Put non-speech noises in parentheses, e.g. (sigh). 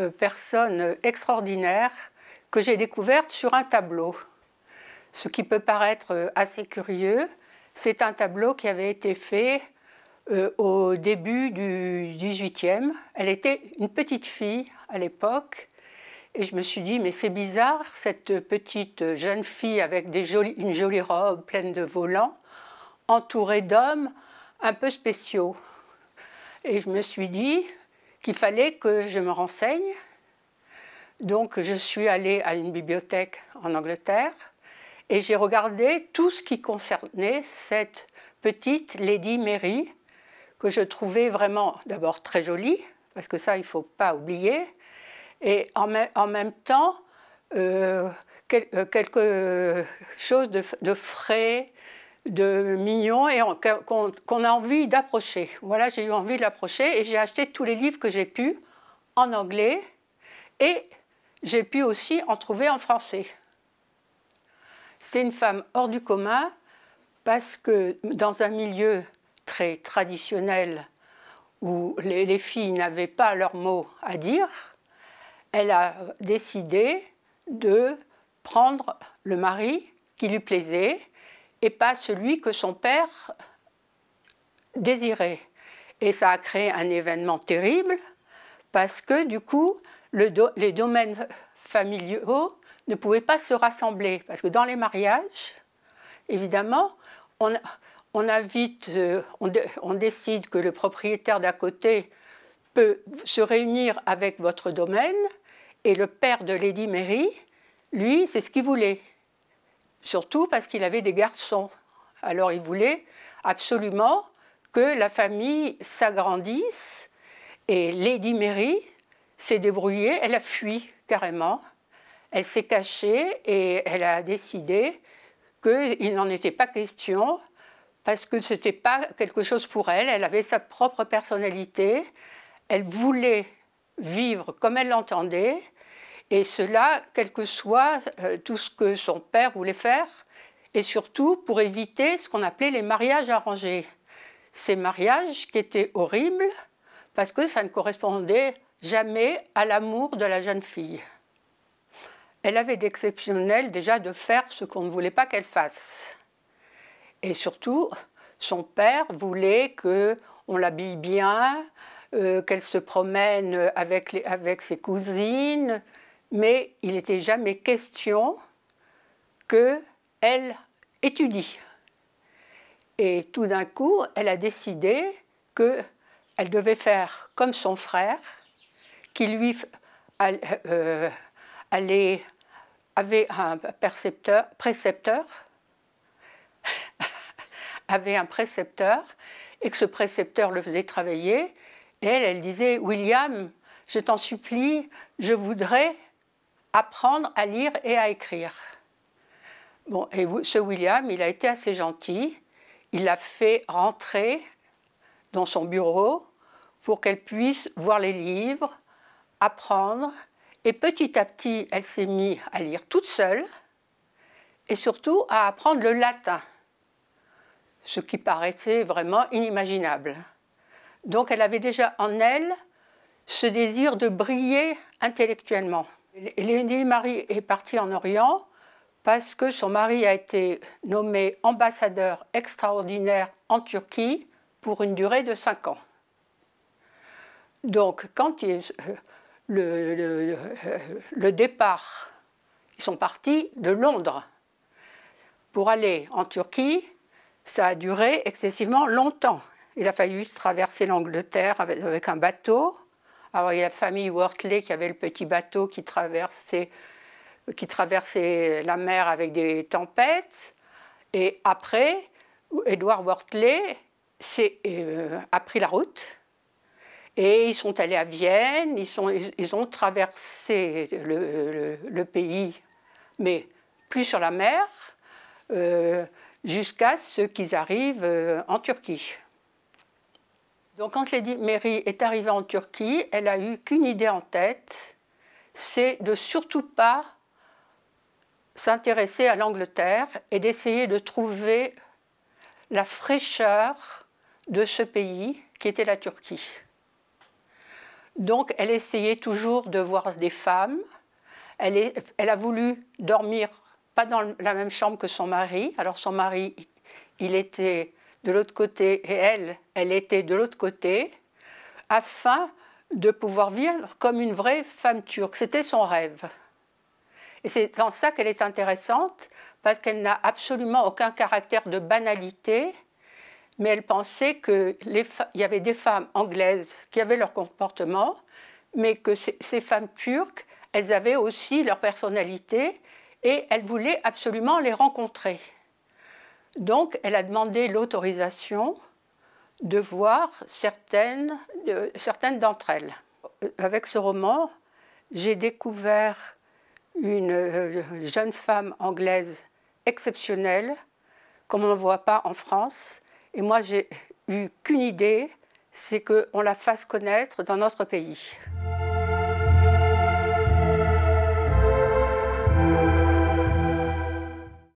Euh, personne extraordinaire que j'ai découverte sur un tableau. Ce qui peut paraître assez curieux, c'est un tableau qui avait été fait euh, au début du 18e. Elle était une petite fille à l'époque. Et je me suis dit, mais c'est bizarre, cette petite jeune fille avec une jolie robe pleine de volants, entourée d'hommes un peu spéciaux. Et je me suis dit, qu'il fallait que je me renseigne. Donc je suis allée à une bibliothèque en Angleterre et j'ai regardé tout ce qui concernait cette petite Lady Mary que je trouvais vraiment d'abord très jolie, parce que ça il ne faut pas oublier, et en, même temps euh, euh, quelque chose de frais, de mignon et qu'on a envie d'approcher. Voilà, j'ai eu envie de l'approcher et j'ai acheté tous les livres que j'ai pu en anglais et j'ai pu aussi en trouver en français. C'est une femme hors du commun parce que dans un milieu très traditionnel où les, les filles n'avaient pas leur mot à dire, elle a décidé de prendre le mari qui lui plaisait et pas celui que son père désirait. Et ça a créé un événement terrible parce que du coup, les domaines familiaux ne pouvaient pas se rassembler parce que dans les mariages, évidemment, on, invite, euh, on, décide que le propriétaire d'à côté peut se réunir avec votre domaine et le père de Lady Mary, lui, c'est ce qu'il voulait. Surtout parce qu'il avait des garçons. Alors il voulait absolument que la famille s'agrandisse. Et Lady Mary s'est débrouillée, elle a fui carrément. Elle s'est cachée et elle a décidé qu'il n'en était pas question parce que ce n'était pas quelque chose pour elle. Elle avait sa propre personnalité. Elle voulait vivre comme elle l'entendait. Et cela, quel que soit euh, tout ce que son père voulait faire, et surtout pour éviter ce qu'on appelait les mariages arrangés. Ces mariages qui étaient horribles parce que ça ne correspondait jamais à l'amour de la jeune fille. Elle avait d'exceptionnel déjà de faire ce qu'on ne voulait pas qu'elle fasse. Et surtout, son père voulait que on l'habille bien, euh, qu'elle se promène avec ses cousines, mais il n'était jamais question qu'elle étudie. Et tout d'un coup, elle a décidé qu'elle devait faire comme son frère, qui lui euh, avait un précepteur, (laughs) avait un précepteur, et que ce précepteur le faisait travailler. Et elle, elle disait, William, je t'en supplie, je voudrais apprendre à lire et à écrire. Bon, et ce William, il a été assez gentil. Il l'a fait rentrer dans son bureau pour qu'elle puisse voir les livres, apprendre. Et petit à petit, elle s'est mise à lire toute seule et surtout à apprendre le latin, ce qui paraissait vraiment inimaginable. Donc elle avait déjà en elle ce désir de briller intellectuellement. Léonie Marie est partie en Orient parce que son mari a été nommé ambassadeur extraordinaire en Turquie pour une durée de cinq ans. Donc, quand euh, le, départ, ils sont partis de Londres pour aller en Turquie, ça a duré excessivement longtemps. Il a fallu traverser l'Angleterre avec un bateau. Alors il y a la famille Wortley qui avait le petit bateau qui traversait, la mer avec des tempêtes. Et après, Edouard Wortley euh, a pris la route. Et ils sont allés à Vienne, ils, sont, ils ont traversé le, pays, mais plus sur la mer, euh, jusqu'à ce qu'ils arrivent euh, en Turquie. Donc quand Lady Mary est arrivée en Turquie, elle a eu qu'une idée en tête, c'est de surtout pas s'intéresser à l'Angleterre et d'essayer de trouver la fraîcheur de ce pays qui était la Turquie. Donc elle essayait toujours de voir des femmes. Elle, elle a voulu dormir pas dans la même chambre que son mari. Alors son mari, il était de l'autre côté et elle, elle était de l'autre côté, afin de pouvoir vivre comme une vraie femme turque. C'était son rêve. Et c'est dans ça qu'elle est intéressante, parce qu'elle n'a absolument aucun caractère de banalité, mais elle pensait qu'il y avait des femmes anglaises qui avaient leur comportement, mais que ces, femmes turques, elles avaient aussi leur personnalité, et elle voulait absolument les rencontrer. Donc, elle a demandé l'autorisation de voir certaines, d'entre elles. Avec ce roman, j'ai découvert une euh, jeune femme anglaise exceptionnelle, comme on ne voit pas en France. Et moi, j'ai eu qu'une idée, c'est qu'on la fasse connaître dans notre pays.